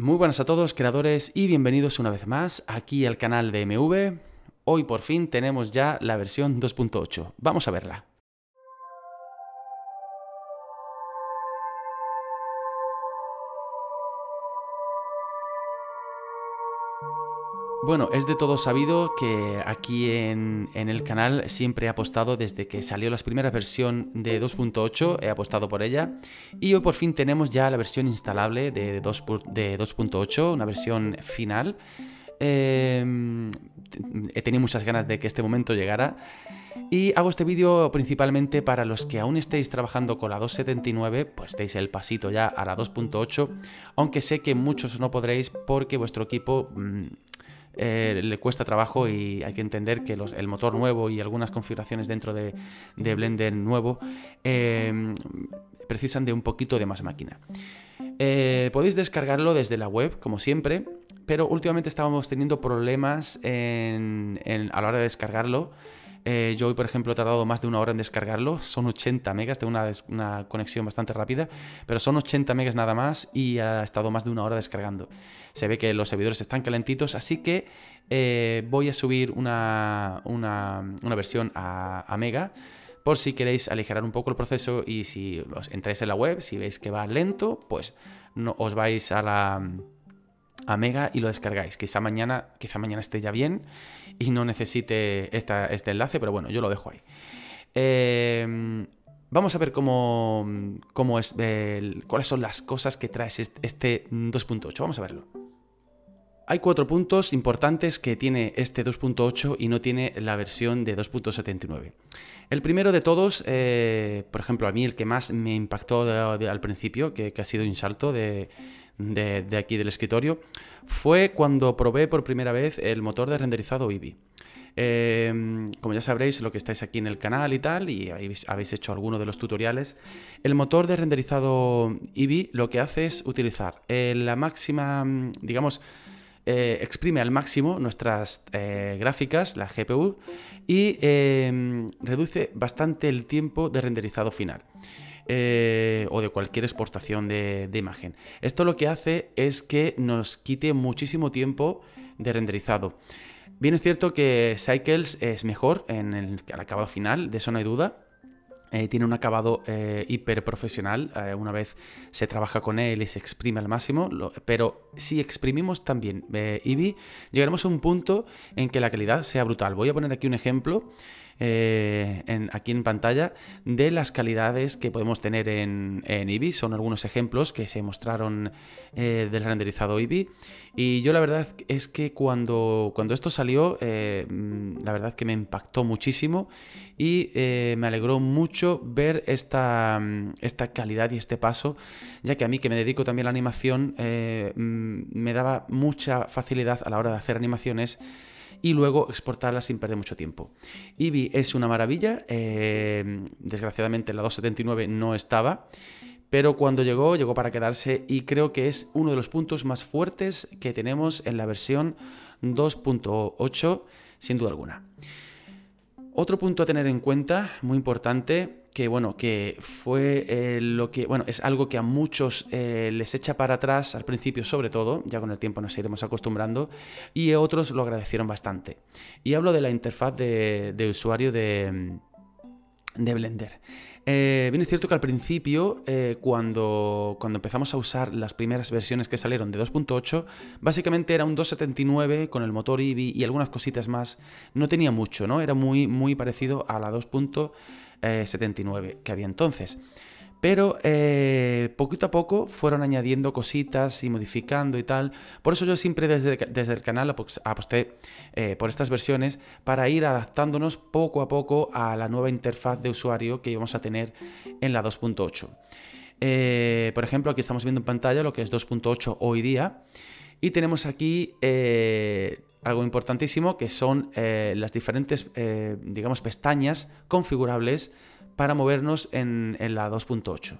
Muy buenas a todos creadores y bienvenidos una vez más aquí al canal de MV. Hoy por fin tenemos ya la versión 2.8. Vamos a verla. Bueno, es de todo sabido que aquí en, el canal siempre he apostado desde que salió la primera versión de 2.8, he apostado por ella. Y hoy por fin tenemos ya la versión instalable de 2.8, una versión final. Em, he tenido muchas ganas de que este momento llegara. Y hago este vídeo principalmente para los que aún estéis trabajando con la 2.79, pues deis el pasito ya a la 2.8, aunque sé que muchos no podréis porque vuestro equipo... Mm, eh, le cuesta trabajo y hay que entender que los, el motor nuevo y algunas configuraciones dentro de, de Blender nuevo eh, precisan de un poquito de más máquina. Eh, podéis descargarlo desde la web, como siempre, pero últimamente estábamos teniendo problemas en, a la hora de descargarlo. Eh, yo hoy, por ejemplo, he tardado más de una hora en descargarlo. Son 80 megas, tengo una, una conexión bastante rápida, pero son 80 megas nada más y ha estado más de una hora descargando. Se ve que los servidores están calentitos, así que eh, voy a subir una, versión a, mega por si queréis aligerar un poco el proceso y si os entráis en la web, si veis que va lento, pues os vais a la a Mega y lo descargáis. Quizá mañana, quizá mañana esté ya bien y no necesite este enlace, pero bueno, yo lo dejo ahí. Em, vamos a ver cómo, es, cuáles son las cosas que trae este 2.8. Vamos a verlo. Hay cuatro puntos importantes que tiene este 2.8 y no tiene la versión de 2.79. El primero de todos, eh, por ejemplo, a mí el que más me impactó al principio, que, ha sido un salto de, aquí del escritorio, fue cuando probé por primera vez el motor de renderizado Eevee. Em, como ya sabréis, lo que estáis aquí en el canal y tal, y habéis, hecho alguno de los tutoriales, el motor de renderizado Eevee lo que hace es utilizar eh, la máxima, digamos, eh, exprime al máximo nuestras eh, gráficas, la GPU, y em, reduce bastante el tiempo de renderizado final. Eh, o de cualquier exportación de, imagen. Esto lo que hace es que nos quite muchísimo tiempo de renderizado. Bien es cierto que Cycles es mejor en el, el acabado final, de eso no hay duda, eh, tiene un acabado eh, hiper profesional, eh, una vez se trabaja con él y se exprime al máximo, pero si exprimimos también Eevee, llegaremos a un punto en que la calidad sea brutal. Voy a poner aquí un ejemplo eh, aquí en pantalla de las calidades que podemos tener en, en Eevee. Son algunos ejemplos que se mostraron eh, del renderizado Eevee. Y yo la verdad es que cuando, cuando esto salió, eh, mm, la verdad que me impactó muchísimo y me alegró mucho ver esta, mm, esta calidad y este paso, ya que a mí que me dedico también a la animación, mm, me daba mucha facilidad a la hora de hacer animaciones y luego exportarla sin perder mucho tiempo. Eevee es una maravilla, eh, desgraciadamente la 279 no estaba pero cuando llegó, llegó para quedarse y creo que es uno de los puntos más fuertes que tenemos en la versión 2.8, sin duda alguna. Otro punto a tener en cuenta, muy importante, que bueno, que fue eh, lo que, bueno, es algo que a muchos eh, les echa para atrás al principio sobre todo, ya con el tiempo nos iremos acostumbrando, y otros lo agradecieron bastante. Y hablo de la interfaz de usuario de mm, de Blender. Eh, bien es cierto que al principio, eh, cuando, cuando empezamos a usar las primeras versiones que salieron de 2.8, básicamente era un 2.79 con el motor Eevee y algunas cositas más. No tenía mucho, ¿no? Era muy, muy parecido a la 2.79 eh, que había entonces. Pero eh, poquito a poco fueron añadiendo cositas y modificando y tal. Por eso yo siempre desde, desde el canal aposté eh, por estas versiones para ir adaptándonos poco a poco a la nueva interfaz de usuario que íbamos a tener en la 2.8. Eh, por ejemplo, aquí estamos viendo en pantalla lo que es 2.8 hoy día. Y tenemos aquí eh, algo importantísimo que son eh, las diferentes, eh, digamos, pestañas configurables para movernos en, la 2.8.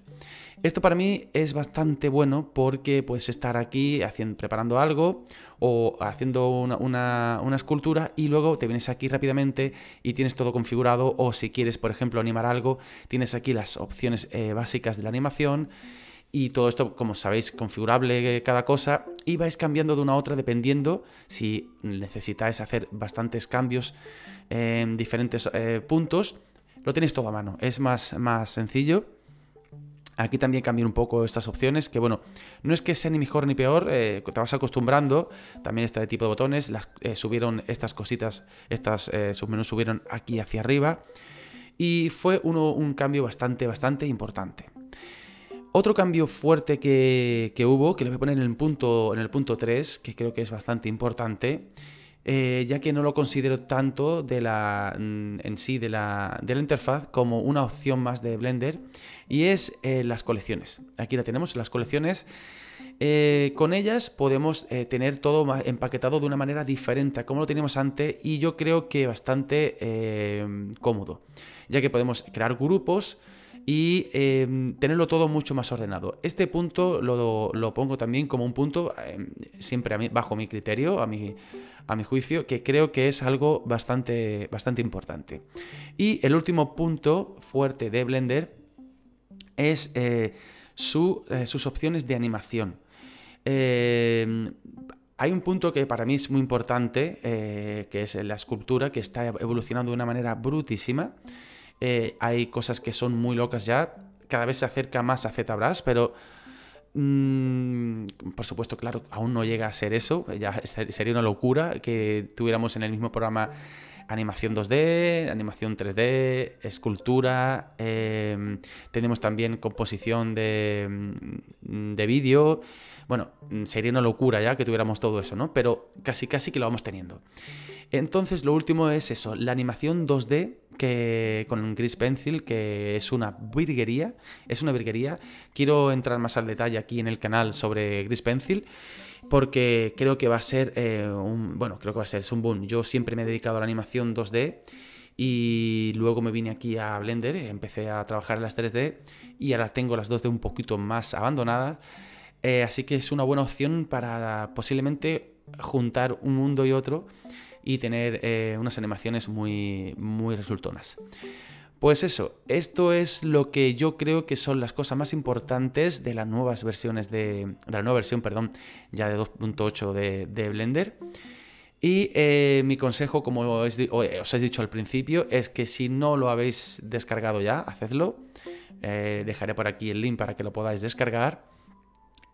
Esto para mí es bastante bueno porque puedes estar aquí haciendo, preparando algo o haciendo una, escultura y luego te vienes aquí rápidamente y tienes todo configurado o si quieres, por ejemplo, animar algo, tienes aquí las opciones básicas de la animación y todo esto, como sabéis, configurable cada cosa y vais cambiando de una a otra dependiendo si necesitáis hacer bastantes cambios en diferentes eh, puntos. Lo tenéis todo a mano, es más, más sencillo. Aquí también cambié un poco estas opciones, que bueno, no es que sea ni mejor ni peor, eh, te vas acostumbrando. También está de tipo de botones, las, eh, subieron estas cositas, estas menús subieron aquí hacia arriba. Y fue un cambio bastante, bastante importante. Otro cambio fuerte que, hubo, que lo voy a poner en el punto, en el punto 3, que creo que es bastante importante, eh, ya que no lo considero tanto de la, mm, en sí de la, interfaz como una opción más de Blender, y es eh, las colecciones. Aquí la tenemos, las colecciones. Eh, con ellas podemos tener todo empaquetado de una manera diferente a como lo teníamos antes y yo creo que bastante cómodo, ya que podemos crear grupos, y em, tenerlo todo mucho más ordenado. Este punto lo, pongo también como un punto, em, siempre bajo mi criterio, a mi, a mi juicio, que creo que es algo bastante, bastante importante. Y el último punto fuerte de Blender es eh, eh, sus opciones de animación. Em, hay un punto que para mí es muy importante, eh, que es la escultura, que está evolucionando de una manera brutísima. Eh, hay cosas que son muy locas ya, cada vez se acerca más a ZBrush, pero mm, por supuesto, claro, aún no llega a ser eso, ya sería una locura que tuviéramos en el mismo programa animación 2D, animación 3D, escultura, em, tenemos también composición de, mm, de vídeo. Bueno, sería una locura ya que tuviéramos todo eso, ¿no? Pero casi casi que lo vamos teniendo. Entonces, lo último es eso, la animación 2D que con Gris Pencil, que es una virguería, es una virguería. Quiero entrar más al detalle aquí en el canal sobre Gris Pencil porque creo que va a ser eh, un, bueno, creo que va a ser un boom. Yo siempre me he dedicado a la animación 2D y luego me vine aquí a Blender, empecé a trabajar en las 3D y ahora tengo las 2D un poquito más abandonadas. Eh, así que es una buena opción para posiblemente juntar un mundo y otro y tener eh, unas animaciones muy, muy resultonas. Pues eso, esto es lo que yo creo que son las cosas más importantes de las nuevas versiones de, de la nueva versión, perdón, ya de 2.8 de, Blender. Y eh, mi consejo, como eh, os, he dicho al principio, es que si no lo habéis descargado ya, hacedlo. dejaré por aquí el link para que lo podáis descargar.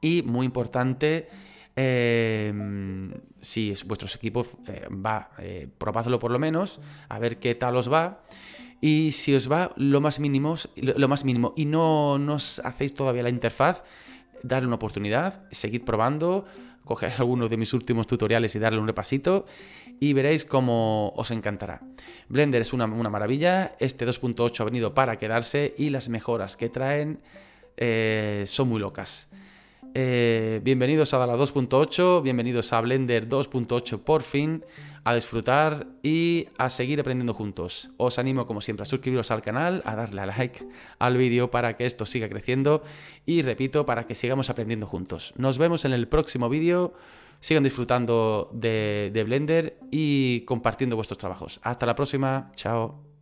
Y muy importante, Em, si vuestros equipos, eh, va, eh, probadlo por lo menos, a ver qué tal os va. Y si os va lo más mínimo, lo más mínimo y no, nos os hacéis todavía la interfaz, darle una oportunidad, seguir probando, coger algunos de mis últimos tutoriales y darle un repasito y veréis cómo os encantará. Blender es una, maravilla, este 2.8 ha venido para quedarse y las mejoras que traen eh, son muy locas. Eh, bienvenidos a Dala 2.8, bienvenidos a Blender 2.8 por fin, a disfrutar y a seguir aprendiendo juntos. Os animo como siempre a suscribiros al canal, a darle a like al vídeo para que esto siga creciendo y repito, para que sigamos aprendiendo juntos. Nos vemos en el próximo vídeo, sigan disfrutando de Blender y compartiendo vuestros trabajos. Hasta la próxima, chao.